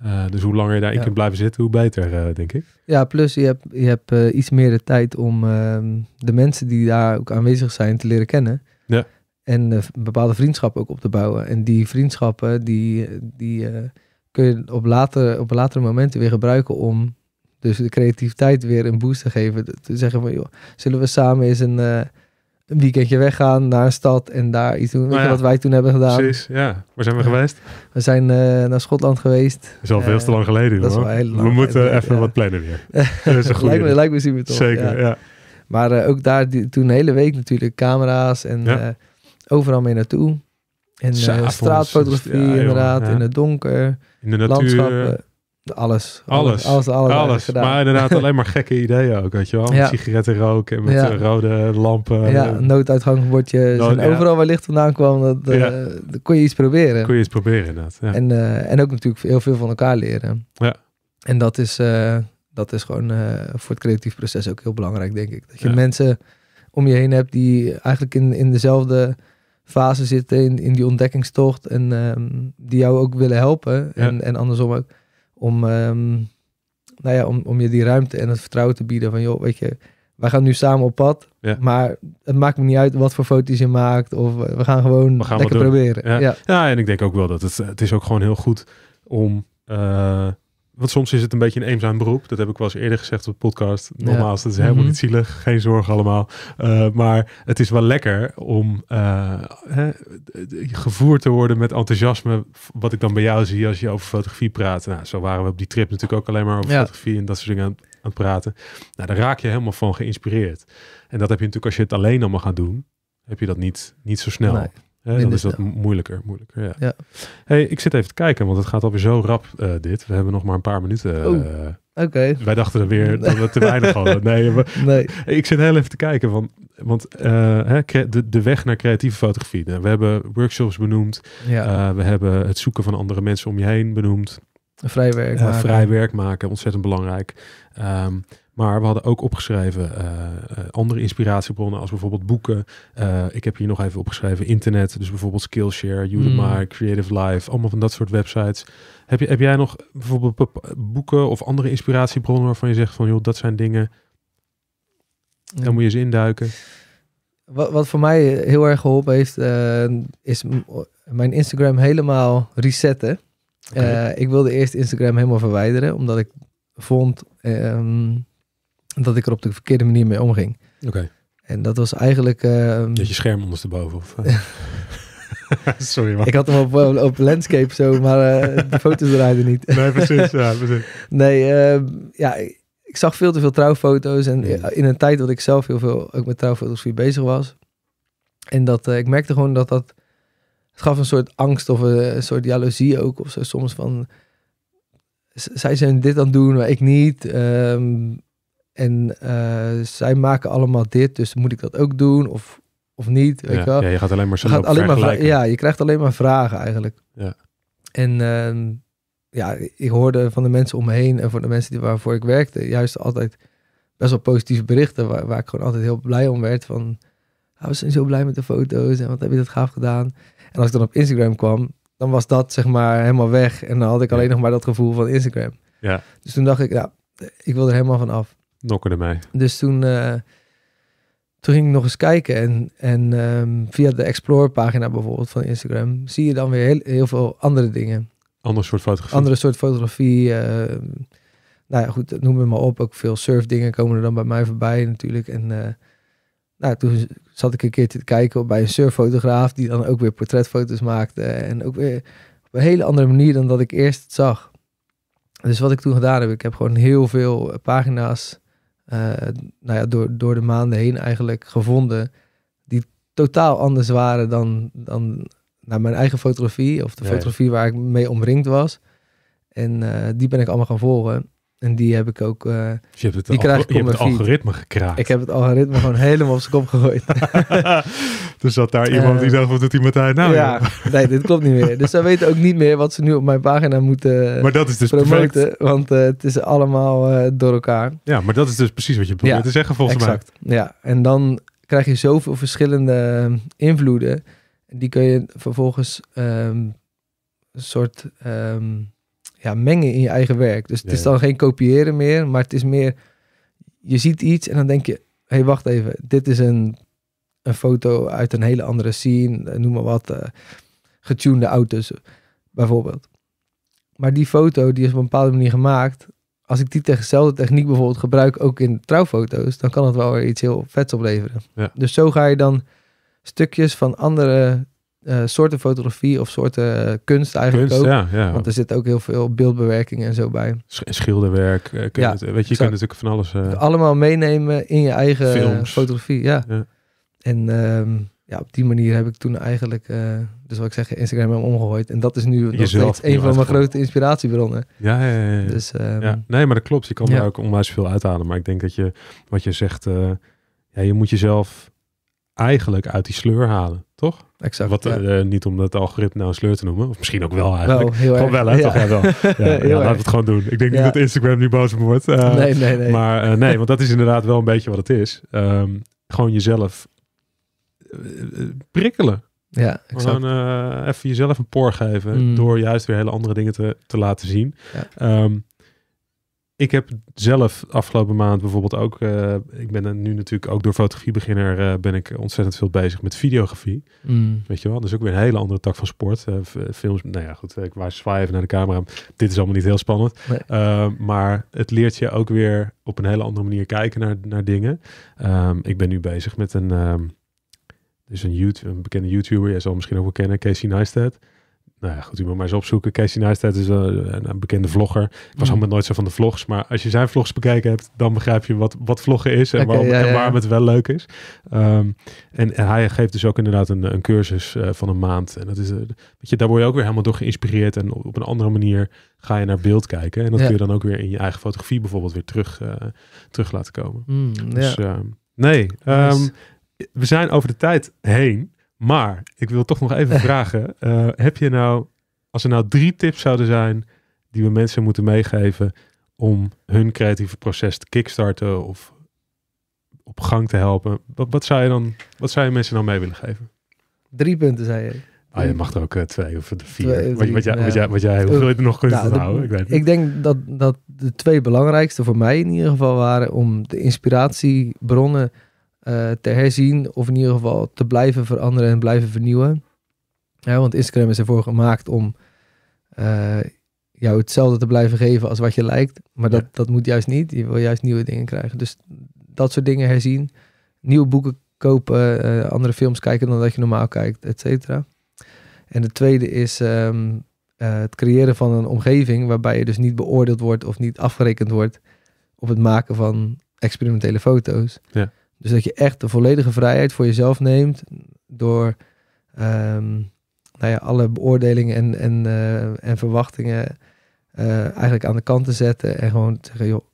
Eh, dus hoe langer je daarin kunt blijven zitten, hoe beter, eh, denk ik. Ja, plus je hebt, je hebt eh, iets meer de tijd om ehm, de mensen die daar ook aanwezig zijn te leren kennen. Ja. En bepaalde vriendschappen ook op te bouwen. En die vriendschappen, die, die kun je op, later, op latere momenten weer gebruiken om dus de creativiteit weer een boost te geven. Te zeggen van, joh, zullen we samen eens een een weekendje weggaan naar een stad en daar iets doen. Weet nou ja, wat wij toen hebben gedaan? Precies, ja. Waar zijn we geweest? We zijn eh, naar Schotland geweest. Dat is al veel eh, te lang geleden. Dat hoor. lang we moeten even wat plannen weer. dat is een goede lijkt, me, lijkt me super Zeker, ja. Maar eh, ook daar die, toen een hele week natuurlijk camera's en overal mee naartoe. En straatfotografie inderdaad, in het donker. In de natuur. Landschappen. Alles. Alles. Alles. alles, maar inderdaad alleen maar gekke ideeën ook, weet je wel. Met sigaretten roken en met eh, rode lampen. Ja, nooduitgangbordjes. Nou, en overal waar licht vandaan kwam, eh, dat, kon je iets proberen. Kon je iets proberen, inderdaad. En, eh, en ook natuurlijk heel veel van elkaar leren. Ja. En dat is, dat is gewoon voor het creatief proces ook heel belangrijk, denk ik. Dat je mensen om je heen hebt die eigenlijk in, in dezelfde fase zitten, in, in die ontdekkingstocht. En ehm, die jou ook willen helpen. En, en andersom ook om, ehm, nou ja, om, om je die ruimte en het vertrouwen te bieden van, joh, weet je, wij gaan nu samen op pad, maar het maakt me niet uit wat voor foto's je maakt of we gaan gewoon we gaan lekker proberen. Ja. ja. en ik denk ook wel dat het, het is ook gewoon heel goed om... Eh, want soms is het een beetje een eenzaam beroep. Dat heb ik wel eens eerder gezegd op de podcast. Normaal is het helemaal mhm. niet zielig. Geen zorg allemaal. Eh, maar het is wel lekker om eh, hè, gevoerd te worden met enthousiasme. Wat ik dan bij jou zie als je over fotografie praat. Nou, zo waren we op die trip natuurlijk ook alleen maar over fotografie en dat soort dingen aan, het praten. Nou, daar raak je helemaal van geïnspireerd. En dat heb je natuurlijk als je het alleen allemaal gaat doen. Heb je dat niet, niet zo snel. Nee dan is dat moeilijker. moeilijker ja. ja. Hey, ik zit even te kijken, want het gaat alweer zo rap eh, dit. We hebben nog maar een paar minuten. Eh, oh, oké. Wij dachten er weer dat we te weinig hadden. Nee, ik zit heel even te kijken, want, want eh, de, de weg naar creatieve fotografie. Nou, we hebben workshops benoemd. Ja. we hebben het zoeken van andere mensen om je heen benoemd. Vrij werk maken. vrij maken, ontzettend belangrijk. Ehm, maar we hadden ook opgeschreven eh, eh, andere inspiratiebronnen, als bijvoorbeeld boeken. Eh, ik heb hier nog even opgeschreven internet, dus bijvoorbeeld Skillshare, Udemy, mm. Creative Life, allemaal van dat soort websites. Heb, je, heb jij nog bijvoorbeeld boeken of andere inspiratiebronnen waarvan je zegt van joh, dat zijn dingen, Dan mm. moet je eens induiken? Wat, voor mij heel erg geholpen heeft, is mijn Instagram helemaal resetten. ik wilde eerst Instagram helemaal verwijderen, omdat ik vond ehm, dat ik er op de verkeerde manier mee omging. Oké. En dat was eigenlijk... Uh, ehm, dat je scherm ondersteboven of... Eh? Sorry man. Ik had hem op, eh, op, landscape zo, maar eh, de foto's draaiden niet. nee, precies. Ja, precies. Nee, ehm, ja, ik zag veel te veel trouwfoto's. En hmm. in een tijd dat ik zelf heel veel ook met trouwfoto's bezig was. En dat ik merkte gewoon dat dat... Het gaf een soort angst of een, soort jaloezie ook. Of zo soms van... Zij zijn dit aan het doen, maar ik niet. Ehm, en eh, zij maken allemaal dit, dus moet ik dat ook doen of, of niet? Weet ja, wel? ja, je gaat alleen maar zo gaat alleen maar Ja, je krijgt alleen maar vragen eigenlijk. Ja. En ehm, ja, ik hoorde van de mensen om me heen en van de mensen die waarvoor ik werkte, juist altijd best wel positieve berichten, waar, waar ik gewoon altijd heel blij om werd. Van, ah, we zijn zo blij met de foto's en wat heb je dat gaaf gedaan. En als ik dan op Instagram kwam, dan was dat zeg maar helemaal weg. En dan had ik alleen nog maar dat gevoel van Instagram. Ja. Dus toen dacht ik, ja, ik wil er helemaal van af nokkerde mij. Dus toen, eh, toen ging ik nog eens kijken. En, en ehm, via de Explore pagina bijvoorbeeld van Instagram zie je dan weer heel, heel veel andere dingen. Ander soort fotografie. Andere soort fotografie. Uh, nou ja, goed, noem het maar op. Ook veel surfdingen komen er dan bij mij voorbij natuurlijk. En eh, nou, toen zat ik een keer te kijken bij een surffotograaf die dan ook weer portretfoto's maakte. En ook weer op een hele andere manier dan dat ik eerst zag. Dus wat ik toen gedaan heb, ik heb gewoon heel veel pagina's eh, nou ja, door, door de maanden heen eigenlijk gevonden. Die totaal anders waren dan, dan naar mijn eigen fotografie. Of de fotografie waar ik mee omringd was. En eh, die ben ik allemaal gaan volgen. En die heb ik ook. Eh, dus je hebt het, die krijg ik je het algoritme gekraakt. Ik heb het algoritme gewoon helemaal op zijn kop gegooid. dus zat daar iemand die eh, dacht: wat doet iemand daar nou? Ja, nee, dit klopt niet meer. Dus ze weten ook niet meer wat ze nu op mijn pagina moeten. Eh, maar dat is dus promoten, Want het is allemaal door elkaar. Ja, maar dat is dus precies wat je probeert te zeggen volgens exact. mij. Ja, en dan krijg je zoveel verschillende ehm, invloeden. Die kun je vervolgens ehm, een soort. Ehm, ja, mengen in je eigen werk. Dus het is dan geen kopiëren meer, maar het is meer, je ziet iets en dan denk je, hé hey, wacht even, dit is een, een foto uit een hele andere scene, eh, noem maar wat, uh, getunede auto's bijvoorbeeld. Maar die foto die is op een bepaalde manier gemaakt. Als ik die dezelfde techniek bijvoorbeeld gebruik, ook in trouwfoto's, dan kan het wel weer iets heel vets opleveren. Dus zo ga je dan stukjes van andere eh, soorten fotografie of soorten eh, kunst eigenlijk ook. Ja, Want er zit ook heel veel beeldbewerking en zo bij. Schilderwerk, eh, ja, weet je, je kunt natuurlijk van alles... allemaal meenemen in je eigen films. fotografie, ja. En ehm, ja, op die manier heb ik toen eigenlijk, dus wat ik zeg, Instagram omgegooid. En dat is nu nog steeds een van mijn grote inspiratiebronnen. Ja, ja, ja. Dus, ehm, Nee, maar dat klopt. Je kan er ook onwijs veel uithalen. Maar ik denk dat je, wat je zegt, ja, je moet jezelf eigenlijk uit die sleur halen toch? Exact. Wat, eh, niet om dat algoritme nou een sleur te noemen. Of misschien ook wel eigenlijk. Wel, heel gewoon wel, hè? Toch, ja, wel. Ja, ja het gewoon doen. Ik denk niet dat Instagram nu boos wordt. Eh. nee, nee, Maar eh, nee, want dat is inderdaad wel een beetje wat het is. Um, gewoon jezelf prikkelen. Ja, exact. Gewoon even jezelf een poor geven. Mm. Door juist weer hele andere dingen te, te laten zien. Ehm, ik heb zelf afgelopen maand bijvoorbeeld ook, eh, ik ben nu natuurlijk ook door fotografie beginner. Eh, ben ik ontzettend veel bezig met videografie. Mm. Weet je wel, dat is ook weer een hele andere tak van sport. Eh, films, nou ja goed, ik zwaai even naar de camera. Dit is allemaal niet heel spannend. Ehm, maar het leert je ook weer op een hele andere manier kijken naar, naar dingen. Ehm, ik ben nu bezig met een, um, dus een, YouTube, een bekende YouTuber, jij zal misschien ook wel kennen, Casey Neistat. Nou ja, goed, u moet maar eens opzoeken. Casey Neistat is een, bekende vlogger. Ik was ook mm. helemaal nooit zo van de vlogs. Maar als je zijn vlogs bekeken hebt, dan begrijp je wat, wat vloggen is en, waarom, en waarom het wel leuk is. Ehm, en, hij geeft dus ook inderdaad een, een cursus eh, van een maand. En dat is, eh, weet je, daar word je ook weer helemaal door geïnspireerd. En op, een andere manier ga je naar beeld kijken. En dat kun je dan ook weer in je eigen fotografie bijvoorbeeld weer terug, eh, terug laten komen. Mm, dus ehm, nee, ehm, we zijn over de tijd heen. Maar ik wil toch nog even vragen: eh, heb je nou, als er nou drie tips zouden zijn die we mensen moeten meegeven om hun creatieve proces te kickstarten of op gang te helpen, wat, zou, je dan, wat zou je mensen nou mee willen geven? Drie punten, zei je. Ah, je mag er ook eh, twee of vier. wat, wat, jij, wat, jij, wat jij, hoeveel je er nog kunt nou, houden? Ik, weet ik denk dat, dat de twee belangrijkste voor mij in ieder geval waren om de inspiratiebronnen eh, te herzien. Of in ieder geval te blijven veranderen en blijven vernieuwen. Ja, want Instagram is ervoor gemaakt om eh, jou hetzelfde te blijven geven als wat je lijkt. Maar dat, dat moet juist niet. Je wil juist nieuwe dingen krijgen. Dus dat soort dingen herzien. Nieuwe boeken kopen. Eh, andere films kijken dan dat je normaal kijkt, et cetera. En de tweede is ehm, het creëren van een omgeving waarbij je dus niet beoordeeld wordt of niet afgerekend wordt op het maken van experimentele foto's. Ja. Dus dat je echt de volledige vrijheid voor jezelf neemt door ehm, nou ja, alle beoordelingen en, en, eh, en verwachtingen eh, eigenlijk aan de kant te zetten. En gewoon te zeggen, joh,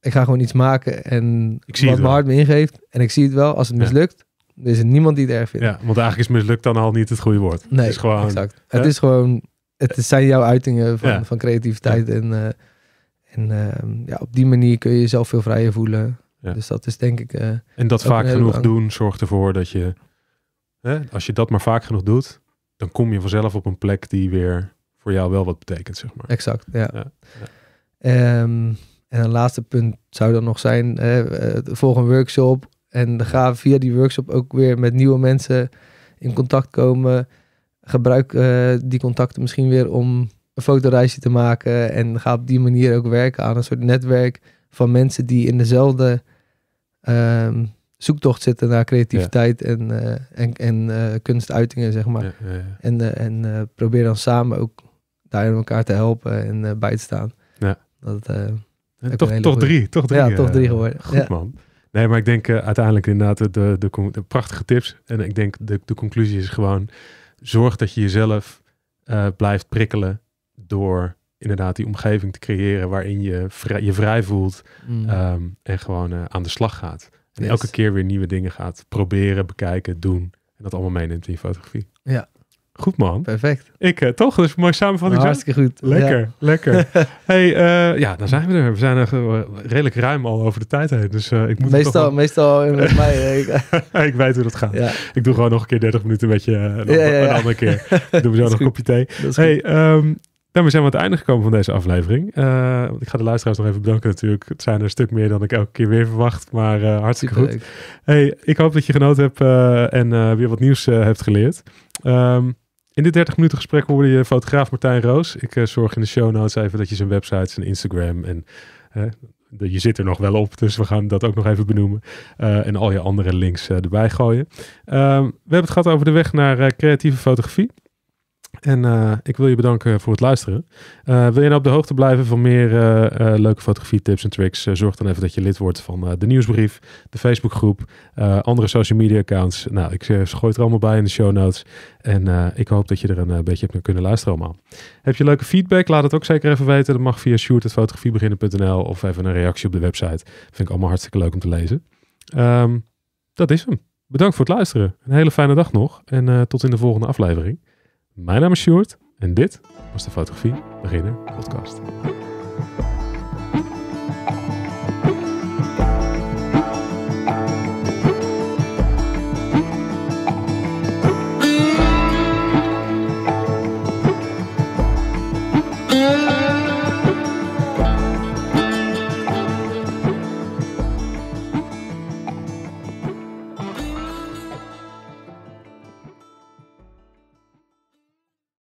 ik ga gewoon iets maken en wat mijn hart me ingeeft. En ik zie het wel, als het mislukt, er is er niemand die het erg vindt. Ja, want eigenlijk is mislukt dan al niet het goede woord. Nee, het is gewoon, exact. Het is gewoon, het zijn jouw uitingen van, van creativiteit. En, eh, en ehm, ja, op die manier kun je jezelf veel vrijer voelen. Dus dat is denk ik. Eh, en dat vaak genoeg doen zorgt ervoor dat je, hè, als je dat maar vaak genoeg doet, dan kom je vanzelf op een plek die weer voor jou wel wat betekent, zeg maar. Exact, ja. ja, ehm, en een laatste punt zou dan nog zijn, eh, volg een workshop en ga via die workshop ook weer met nieuwe mensen in contact komen. Gebruik eh, die contacten misschien weer om een fotoreisje te maken en ga op die manier ook werken aan een soort netwerk van mensen die in dezelfde ehm, zoektocht zitten naar creativiteit eh, en, en, en eh, kunstuitingen, zeg maar. en, uh, en probeer dan samen ook daarin elkaar te helpen en bij te staan. Ja. Dat, toch, toch drie, toch drie. Ja, toch drie geworden. Goed man. Nee, maar ik denk uiteindelijk inderdaad de, de, de, prachtige tips. En ik denk de, de conclusie is gewoon, zorg dat je jezelf blijft prikkelen door inderdaad die omgeving te creëren waarin je vrij, je vrij voelt mm. ehm, en gewoon eh, aan de slag gaat. En elke keer weer nieuwe dingen gaat proberen, bekijken, doen. En dat allemaal meeneemt in je fotografie. Ja. Goed man. Perfect. Ik uh, toch, dus mooi samenvatting. Nou, hartstikke goed. Lekker, ja. lekker. hey, eh, ja, dan zijn we er. We zijn er redelijk ruim al over de tijd heen. Dus ik moet meestal, meestal met mij. ik weet hoe dat gaat. Ja. Ik doe gewoon nog een keer 30 minuten met je. Een, ja, een andere keer. doen we zo nog een kopje thee. Hey, ehm, we zijn aan het einde gekomen van deze aflevering. Eh, ik ga de luisteraars nog even bedanken natuurlijk. Het zijn er een stuk meer dan ik elke keer weer verwacht, maar eh, hartstikke goed. Hey, ik hoop dat je genoten hebt eh, en weer wat nieuws hebt geleerd. Ehm, in dit 30 minuten gesprek hoorde je fotograaf Martijn Roos. Ik zorg in de show notes even dat je zijn website, zijn Instagram en je zit er nog wel op, dus we gaan dat ook nog even benoemen. en al je andere links erbij gooien. Ehm, we hebben het gehad over de weg naar creatieve fotografie. En eh, ik wil je bedanken voor het luisteren. Eh, wil je nou op de hoogte blijven van meer uh, leuke tips en tricks? zorg dan even dat je lid wordt van de nieuwsbrief, de Facebookgroep, andere social media accounts. Nou, ik gooi het er allemaal bij in de show notes. En ik hoop dat je er een beetje hebt kunnen luisteren allemaal. Heb je leuke feedback? Laat het ook zeker even weten. Dat mag via shoot.fotografiebeginnen.nl of even een reactie op de website. Vind ik allemaal hartstikke leuk om te lezen. Ehm, dat is hem. Bedankt voor het luisteren. Een hele fijne dag nog en tot in de volgende aflevering. Mijn naam is Sjoerd en dit was de Fotografie Beginner Podcast.